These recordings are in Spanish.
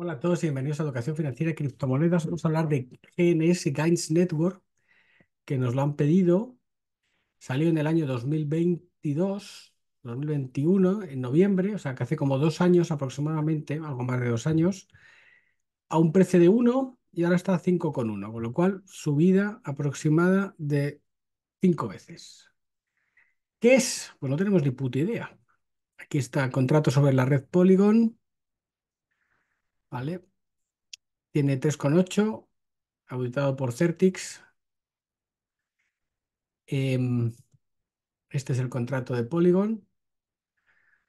Hola a todos y bienvenidos a Educación Financiera y Criptomonedas. Vamos a hablar de GNS Gains Network, que nos lo han pedido. Salió en el año 2022, 2021, en noviembre, o sea que hace como dos años aproximadamente, algo más de dos años, a un precio de 1 y ahora está a 5,1, con lo cual subida aproximada de 5 veces. ¿Qué es? Pues no tenemos ni puta idea. Aquí está el contrato sobre la red Polygon ¿vale? Tiene 3,8, auditado por Certix. Em, este es el contrato de Polygon.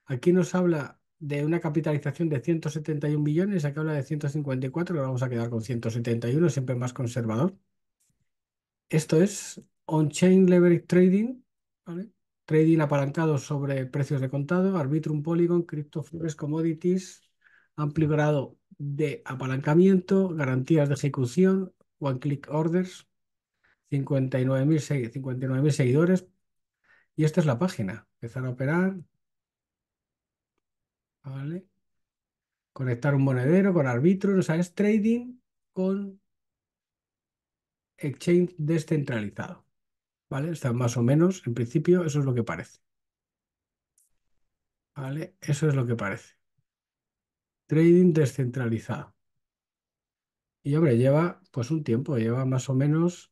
Aquí nos habla de una capitalización de 171 millones, aquí habla de 154, lo vamos a quedar con 171, siempre más conservador. Esto es on-chain leverage trading, trading apalancado sobre precios de contado, Arbitrum Polygon, Crypto Flores Commodities, amplio grado de apalancamiento, garantías de ejecución, one-click orders, 59.000 seguidores. Y esta es la página. Empezar a operar. Conectar un monedero con arbitros. O es trading con exchange descentralizado. ¿Vale? Está más o menos, en principio, eso es lo que parece. ¿Vale? Eso es lo que parece trading descentralizado. Y hombre, lleva pues un tiempo, lleva más o menos,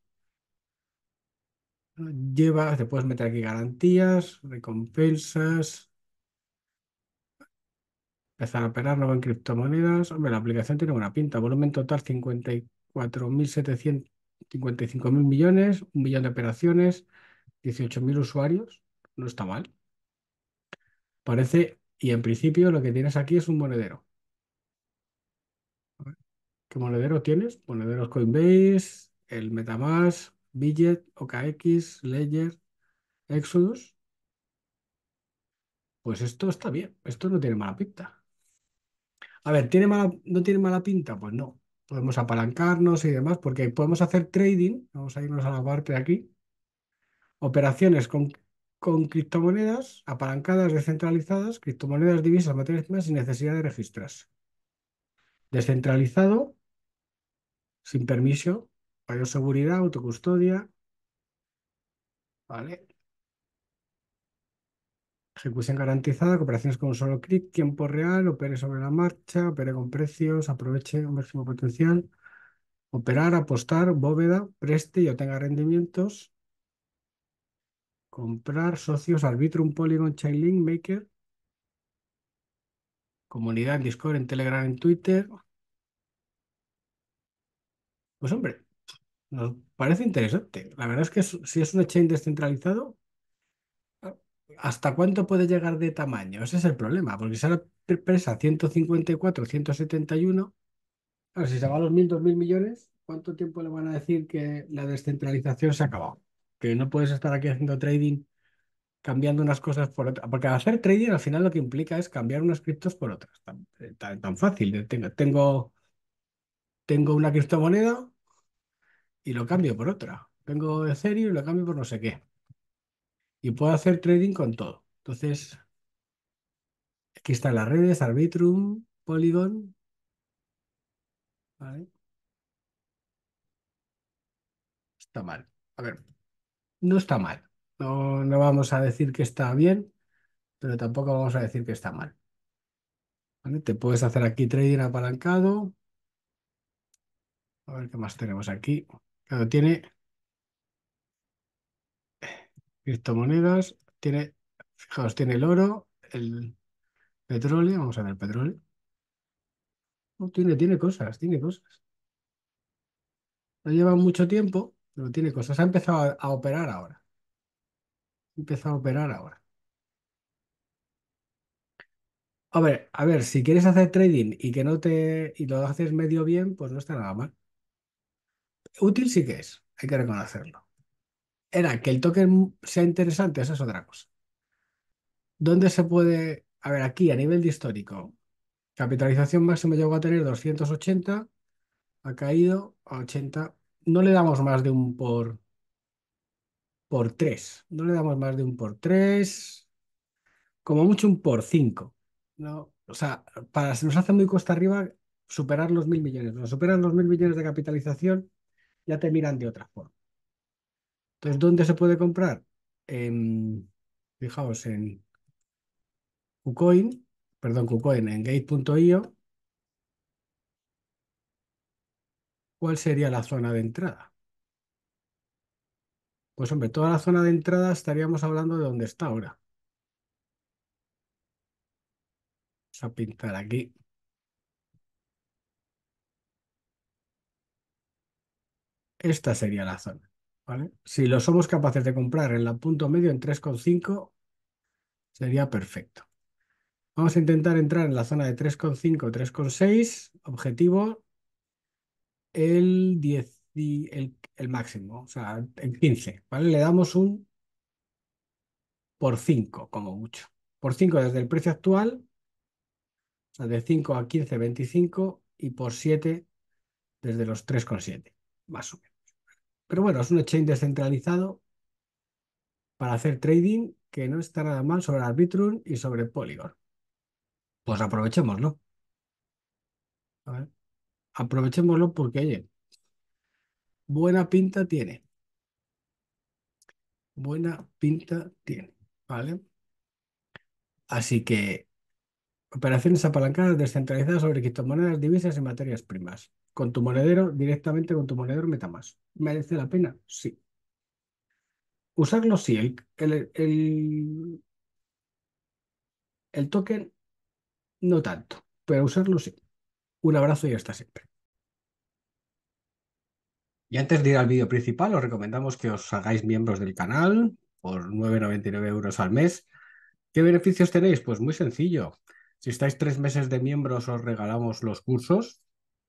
lleva, te puedes meter aquí garantías, recompensas, empezar a operar, no en criptomonedas. Hombre, la aplicación tiene buena pinta, volumen total 54.755.000 millones, un millón de operaciones, 18.000 usuarios, no está mal. Parece, y en principio lo que tienes aquí es un monedero. ¿Qué monedero tienes? Monederos Coinbase, el Metamask, Billet, OKX, Ledger, Exodus. Pues esto está bien, esto no tiene mala pinta. A ver, ¿tiene ¿no tiene mala pinta? Pues no. Podemos apalancarnos y demás, porque podemos hacer trading. Vamos a irnos a la parte de aquí. Operaciones con, con criptomonedas apalancadas, descentralizadas, criptomonedas, divisas, materias y sin necesidad de registrarse. Descentralizado, sin permiso, seguridad, autocustodia, ¿vale? Ejecución garantizada, cooperaciones con un solo clic, tiempo real, opere sobre la marcha, opere con precios, aproveche un máximo potencial, operar, apostar, bóveda, preste y obtenga rendimientos, comprar, socios, Arbitrum, Polygon, Chainlink, Maker, comunidad en Discord, en Telegram, en Twitter, pues hombre, nos parece interesante. La verdad es que si es un exchange descentralizado, ¿hasta cuánto puede llegar de tamaño? Ese es el problema, porque si ahora una empresa 154, 171, ahora si se va a los 1.000, 2.000 millones, ¿cuánto tiempo le van a decir que la descentralización se ha acabado? Que no puedes estar aquí haciendo trading, cambiando unas cosas por otras. Porque hacer trading al final lo que implica es cambiar unas criptos por otras. Tan, eh, tan fácil. Tengo, tengo tengo una criptomoneda y lo cambio por otra. Tengo Ethereum y lo cambio por no sé qué. Y puedo hacer trading con todo. Entonces, aquí están las redes, Arbitrum, Polygon. Está mal. A ver, no está mal. No, no vamos a decir que está bien, pero tampoco vamos a decir que está mal. Te puedes hacer aquí trading apalancado. A ver qué más tenemos aquí. Claro, tiene criptomonedas, tiene, fijaos, tiene el oro, el petróleo, vamos a ver el petróleo. tiene, tiene cosas, tiene cosas. No lleva mucho tiempo, pero tiene cosas. Ha empezado a, operar ahora. Ha empezado a operar ahora. A ver, a ver, si quieres hacer trading y que no te y lo haces medio bien, pues no está nada mal útil sí que es, hay que reconocerlo. Era que el token sea interesante, esa es otra cosa. ¿Dónde se puede, a ver, aquí a nivel de histórico, capitalización máxima voy a tener 280, ha caído a 80, no le damos más de un por por 3, no le damos más de un por 3, como mucho un por 5, ¿no? O sea, para, se nos hace muy costa arriba superar los mil millones. Nos superan los mil millones de capitalización ya te miran de otra forma. Entonces, ¿dónde se puede comprar? fijaos, en KuCoin, perdón, KuCoin, en gate.io. ¿Cuál sería la zona de entrada? Pues hombre, toda la zona de entrada estaríamos hablando de dónde está ahora. Vamos a pintar aquí. esta sería la zona. ¿vale? Si lo somos capaces de comprar en la punto medio en 3,5, sería perfecto. Vamos a intentar entrar en la zona de 3,5, 3,6, objetivo, el, 10, el, máximo, o sea, el 15, ¿vale? Le damos un por 5, como mucho. Por 5 desde el precio actual, sea, de 5 a 15, 25, y por 7 desde los 3,7 más o menos. Pero bueno, es un exchange descentralizado para hacer trading que no está nada mal sobre Arbitrum y sobre Polygon. Pues aprovechémoslo. Aprovechémoslo porque, oye, buena pinta tiene. Buena pinta tiene, ¿vale? Así que operaciones apalancadas descentralizadas sobre criptomonedas, divisas y materias primas con tu monedero, directamente con tu monedero MetaMask. ¿Merece la pena? Sí. Usarlo sí. El, el, el token no tanto, pero usarlo sí. Un abrazo y hasta siempre. Y antes de ir al vídeo principal, os recomendamos que os hagáis miembros del canal por 9,99 euros al mes. ¿Qué beneficios tenéis? Pues muy sencillo. Si estáis tres meses de miembros, os regalamos los cursos